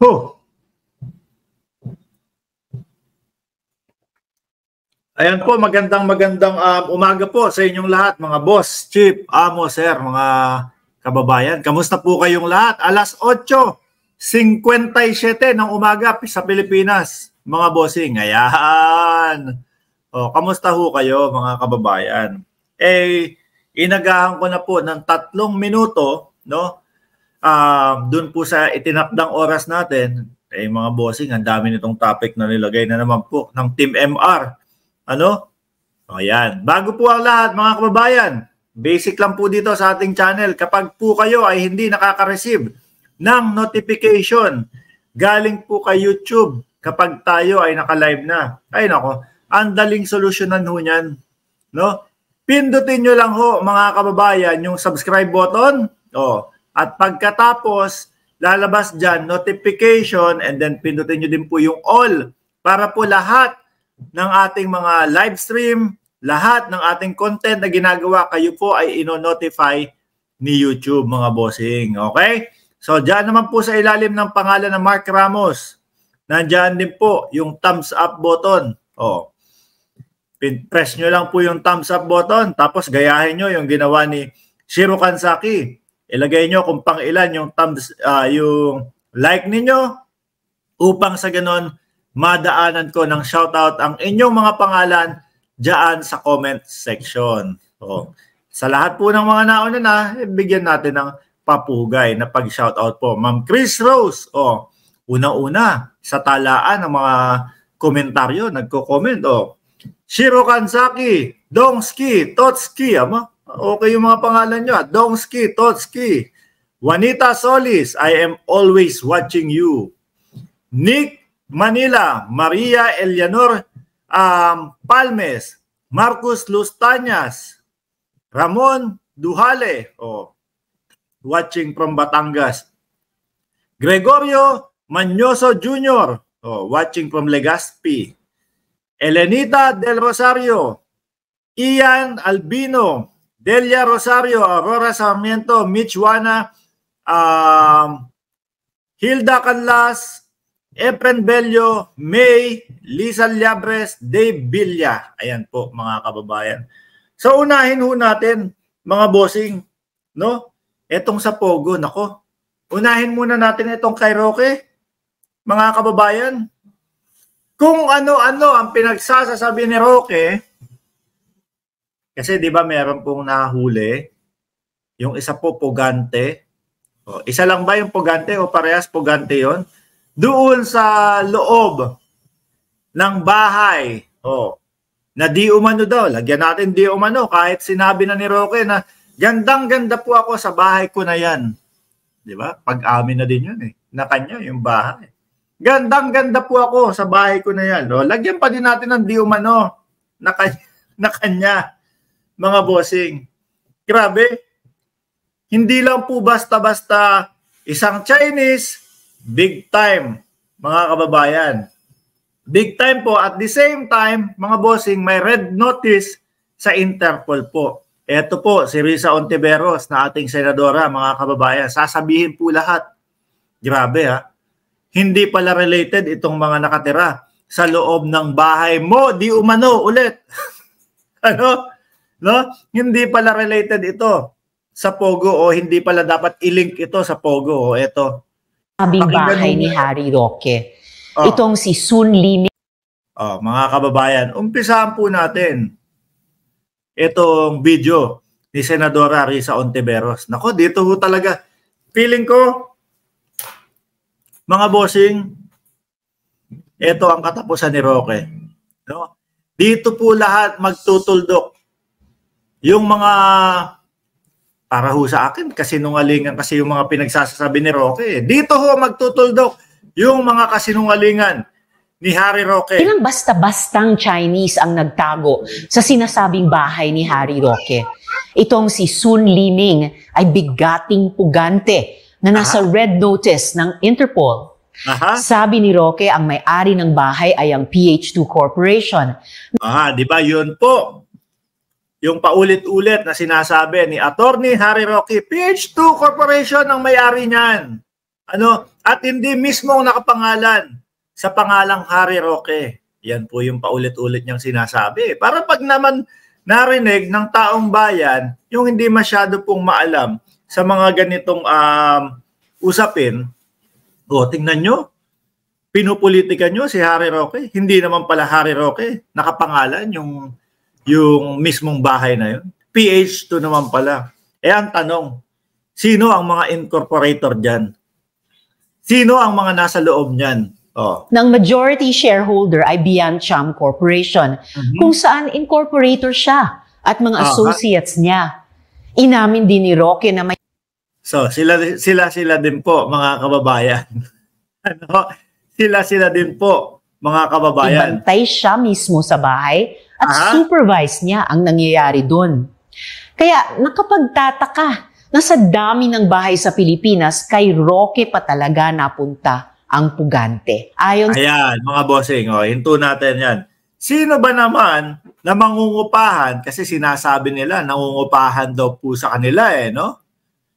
Huh. Ayan po, magandang magandang um, umaga po sa inyong lahat, mga boss, chief, amo, sir, mga kababayan. Kamusta po kayong lahat? Alas 8.57 ng umaga sa Pilipinas, mga bossing. Ayan. O, oh, kamusta ho kayo, mga kababayan? Eh, inagahan ko na po ng tatlong minuto, no? um, ah, doon po sa itinakdang oras natin, eh mga bossing, ang dami nitong topic na nilagay na naman po ng Team MR. Ano? O yan. Bago po ang lahat mga kababayan, basic lang po dito sa ating channel. Kapag po kayo ay hindi nakaka-receive ng notification galing po kay YouTube kapag tayo ay naka-live na. Ay nako, ang daling solusyonan ho niyan. No? Pindutin nyo lang ho mga kababayan yung subscribe button. O, at pagkatapos, lalabas dyan, notification, and then pindutin nyo din po yung all para po lahat ng ating mga live stream, lahat ng ating content na ginagawa, kayo po ay ino-notify ni YouTube mga bossing. Okay? So dyan naman po sa ilalim ng pangalan ng Mark Ramos, nandyan din po yung thumbs up button. Oh. Press nyo lang po yung thumbs up button tapos gayahin nyo yung ginawa ni Shiro Kansaki Ilagay nyo kung pang ilan yung thumbs, uh, yung like ninyo upang sa ganon madaanan ko ng shoutout ang inyong mga pangalan diyan sa comment section. So, sa lahat po ng mga nauna na, eh, bigyan natin ng papugay na pag-shoutout po. Ma'am Chris Rose, oh, unang-una sa talaan ng mga komentaryo, nagko-comment, oh, Shiro Kansaki, Dongski, Totski, ama, Okay yung mga pangalan nyo. Ah. Dongski, Totski, Juanita Solis, I am always watching you. Nick Manila, Maria Eleanor um, Palmes, Marcus Lustañas, Ramon Duhale, oh, watching from Batangas. Gregorio Manyoso Jr., oh, watching from Legazpi. Elenita Del Rosario, Ian Albino, Delia Rosario, Aurora Sarmiento, Mitch Wana, um, Hilda Canlas, Efren Bello, May, Lisa Liabres, Dave Villa. Ayan po mga kababayan. So unahin ho natin mga bossing, no? Etong sa Pogo, nako. Unahin muna natin itong kay Roque, mga kababayan. Kung ano-ano ang pinagsasasabi ni Roque, kasi 'di ba meron pong nahuli yung isa po pugante. O, isa lang ba yung pugante o parehas pugante 'yon? Doon sa loob ng bahay. O, na di umano daw. Lagyan natin di umano kahit sinabi na ni Roque na gandang-ganda po ako sa bahay ko na 'yan. 'Di ba? Pag-amin na din 'yun eh. Na kanya yung bahay. Gandang-ganda po ako sa bahay ko na 'yan. O, lagyan pa din natin ng di umano na kanya. Na kanya mga bossing. Grabe. Hindi lang po basta-basta isang Chinese, big time, mga kababayan. Big time po. At the same time, mga bossing, may red notice sa Interpol po. Ito po, si Risa Ontiveros na ating senadora, mga kababayan. Sasabihin po lahat. Grabe ha. Hindi pala related itong mga nakatira sa loob ng bahay mo. Di umano ulit. ano? No? Hindi pala related ito sa Pogo o hindi pala dapat ilink ito sa Pogo o ito. Sabing bahay ni Harry Roque. Oh. Itong si Sun Lim. Oh, mga kababayan, umpisahan po natin itong video ni Senadora Risa Ontiveros. Nako, dito ho talaga. Feeling ko, mga bossing, ito ang katapusan ni Roque. No? Dito po lahat magtutuldok yung mga para ho sa akin kasinungalingan kasi yung mga pinagsasabi ni Roque. Dito ho magtutuldok yung mga kasinungalingan ni Harry Roque. Ilang basta-bastang Chinese ang nagtago sa sinasabing bahay ni Harry Roque. Itong si Sun Liming ay bigating pugante na nasa Aha. red notice ng Interpol. Aha. Sabi ni Roque, ang may-ari ng bahay ay ang PH2 Corporation. Aha, di ba? Yun po. Yung paulit-ulit na sinasabi ni Attorney Harry Rocky, PH2 Corporation ang may-ari niyan. Ano? At hindi mismo ang nakapangalan sa pangalang Harry Roque. Yan po yung paulit-ulit niyang sinasabi. Para pag naman narinig ng taong bayan, yung hindi masyado pong maalam sa mga ganitong um, usapin, o tingnan nyo, pinupolitika nyo si Harry Roque. Hindi naman pala Harry Roque, nakapangalan yung yung mismong bahay na yun. PH2 naman pala. Eh ang tanong, sino ang mga incorporator dyan? Sino ang mga nasa loob niyan? Oh. Ng majority shareholder ay Bian Cham Corporation, mm-hmm. kung saan incorporator siya at mga oh, associates niya. Inamin din ni Roque na may... So, sila, sila, sila din po, mga kababayan. ano? Sila, sila din po, mga kababayan. Ibantay siya mismo sa bahay at Aha. supervise niya ang nangyayari doon. Kaya nakapagtataka na sa dami ng bahay sa Pilipinas, kay Roque pa talaga napunta ang pugante. Ayon Ayan, mga bossing, oh, hinto natin yan. Sino ba naman na mangungupahan? Kasi sinasabi nila, nangungupahan daw po sa kanila eh, no?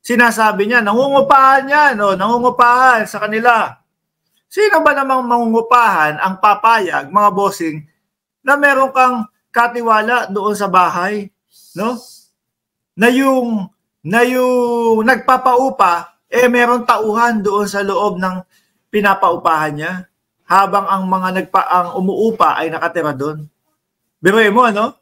Sinasabi niya, nangungupahan yan, no? Oh, nangungupahan sa kanila. Sino ba namang mangungupahan ang papayag, mga bossing, na meron kang katiwala doon sa bahay, no? Na yung na yung nagpapaupa eh meron tauhan doon sa loob ng pinapaupahan niya habang ang mga nagpa ang umuupa ay nakatira doon. Biruin mo ano?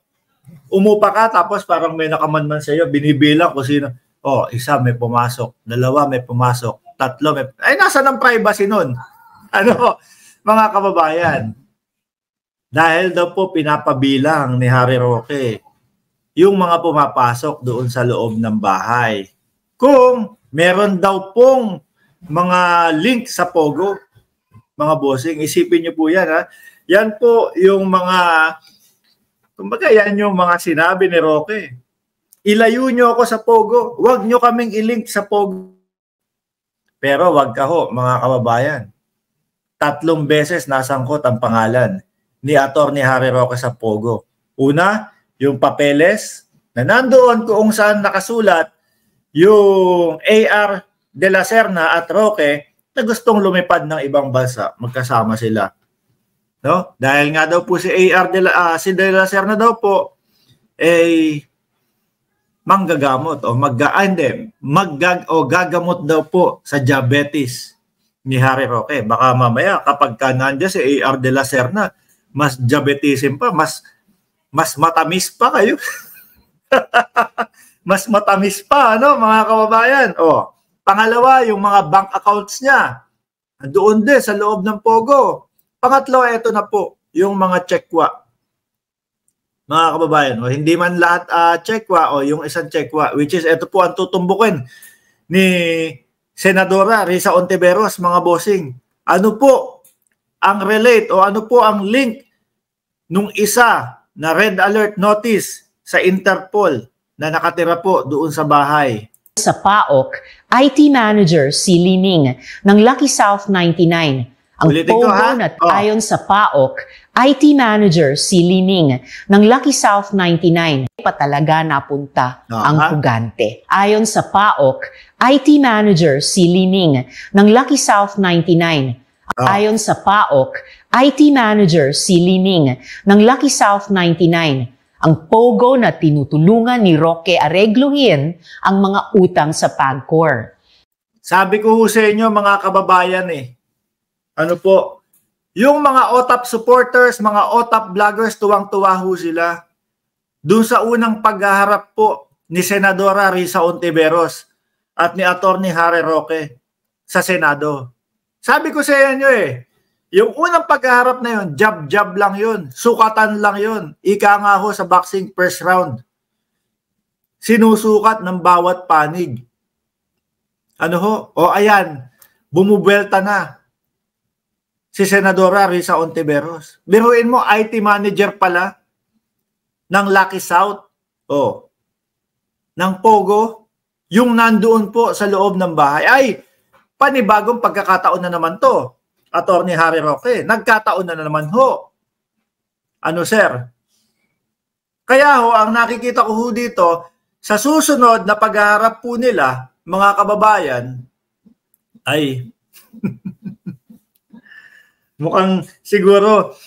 Umupa ka tapos parang may nakamanman sa iyo, binibilang kung sino. Oh, isa may pumasok, dalawa may pumasok, tatlo may ay nasa ng privacy noon. Ano? Mga kababayan, dahil daw po pinapabilang ni Harry Roque yung mga pumapasok doon sa loob ng bahay. Kung meron daw pong mga link sa Pogo, mga bossing, isipin niyo po yan ha. Yan po yung mga, kumbaga yan yung mga sinabi ni Roque. Ilayo niyo ako sa Pogo, huwag niyo kaming ilink sa Pogo. Pero wag ka ho, mga kababayan. Tatlong beses nasangkot ang pangalan ni Atty. Harry Roque sa Pogo. Una, yung papeles na nandoon kung saan nakasulat yung AR de la Serna at Roque na gustong lumipad ng ibang bansa. Magkasama sila. No? Dahil nga daw po si AR de la, uh, si de la Serna daw po ay manggagamot o mag ah, hindi, maggag o gagamot daw po sa diabetes ni Harry Roque. Baka mamaya kapag ka nandiyan si AR de la Serna, mas diabetesim pa, mas mas matamis pa kayo. mas matamis pa, ano, mga kababayan. O, pangalawa, yung mga bank accounts niya. Doon din sa loob ng Pogo. Pangatlo, eto na po, yung mga chekwa. Mga kababayan, o, hindi man lahat uh, ah, chekwa o yung isang chekwa, which is eto po ang tutumbukin ni Senadora Risa Ontiveros, mga bossing. Ano po ang relate o ano po ang link nung isa na red alert notice sa Interpol na nakatira po doon sa bahay. Sa PAOK, IT manager si Lining ng Lucky South 99. Ang Ulitin pogo ko, na oh. ayon sa PAOK, IT manager si Lining ng Lucky South 99 pa talaga napunta uh-huh. ang pugante. Ayon sa PAOK, IT manager si Lining ng Lucky South 99 Oh. Ayon sa PAOK, IT Manager si Lining ng Lucky South 99, ang pogo na tinutulungan ni Roque aregluhin ang mga utang sa PAGCOR. Sabi ko sa inyo mga kababayan eh, ano po, yung mga OTAP supporters, mga OTAP vloggers, tuwang-tuwa sila. Doon sa unang pagharap po ni Senadora Risa Ontiveros at ni Attorney Harry Roque sa Senado sabi ko sa inyo eh, yung unang pagharap na yun, jab-jab lang yun, sukatan lang yun. Ika nga ho sa boxing first round. Sinusukat ng bawat panig. Ano ho? O ayan, bumubelta na si Senadora Risa Ontiveros. Biruin mo, IT manager pala ng Lucky South. O, ng Pogo, yung nandoon po sa loob ng bahay. Ay, panibagong pagkakataon na naman to. Attorney Harry Roque, nagkataon na, naman ho. Ano sir? Kaya ho, ang nakikita ko ho dito, sa susunod na pagharap po nila, mga kababayan, ay mukhang siguro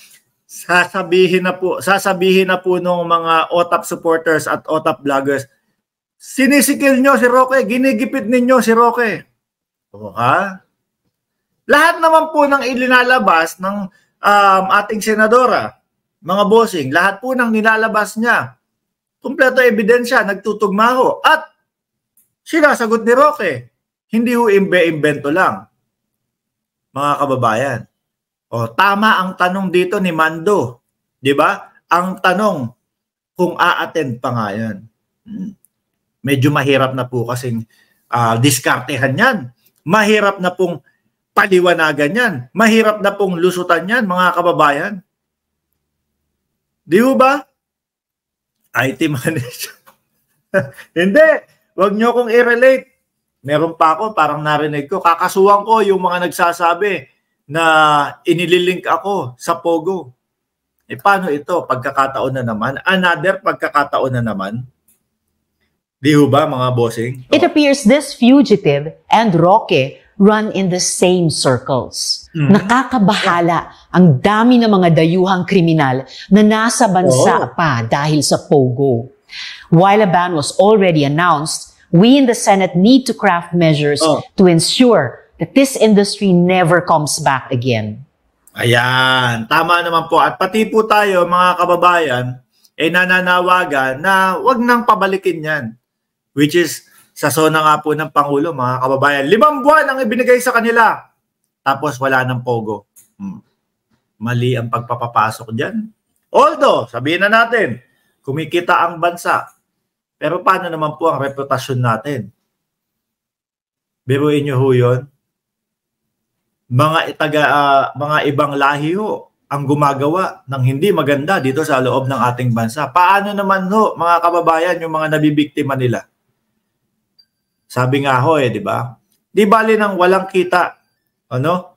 sasabihin na po sasabihin na po ng mga OTAP supporters at OTAP vloggers sinisikil nyo si Roque ginigipit ninyo si Roque Oo ha? Lahat naman po ng ilinalabas ng um, ating senadora, mga bossing, lahat po ng nilalabas niya, kumpleto ebidensya, nagtutugma ho. At sinasagot ni Roque, hindi ho imbe-imbento lang, mga kababayan. O, tama ang tanong dito ni Mando, di ba? Ang tanong, kung a-attend pa nga yan. Hmm. Medyo mahirap na po kasing uh, diskartehan yan Mahirap na pong paliwanagan yan. Mahirap na pong lusutan yan, mga kababayan. Di ba? IT manager. Hindi. Huwag nyo kong i-relate. Meron pa ako, parang narinig ko. Kakasuhan ko yung mga nagsasabi na inililink ako sa Pogo. E paano ito? Pagkakataon na naman. Another pagkakataon na naman Di ho ba, mga bossing? It oh. appears this fugitive and Roque run in the same circles. Mm. Nakakabahala ang dami ng mga dayuhang kriminal na nasa bansa oh. pa dahil sa POGO. While a ban was already announced, we in the Senate need to craft measures oh. to ensure that this industry never comes back again. Ayan, tama naman po. At pati po tayo, mga kababayan, ay eh nananawagan na wag nang pabalikin yan which is sa sona nga po ng Pangulo, mga kababayan, limang buwan ang ibinigay sa kanila. Tapos wala ng pogo. Hmm. Mali ang pagpapapasok dyan. Although, sabihin na natin, kumikita ang bansa. Pero paano naman po ang reputasyon natin? Biruin nyo ho yun. Mga, itaga, uh, mga ibang lahi ho ang gumagawa ng hindi maganda dito sa loob ng ating bansa. Paano naman ho, mga kababayan, yung mga nabibiktima nila? Sabi nga ho eh, di ba? Di bali nang walang kita. Ano?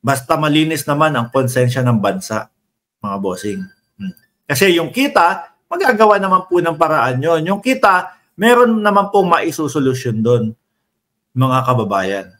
Basta malinis naman ang konsensya ng bansa, mga bossing. Hmm. Kasi yung kita, magagawa naman po ng paraan yon. Yung kita, meron naman pong maisusolusyon doon, mga kababayan.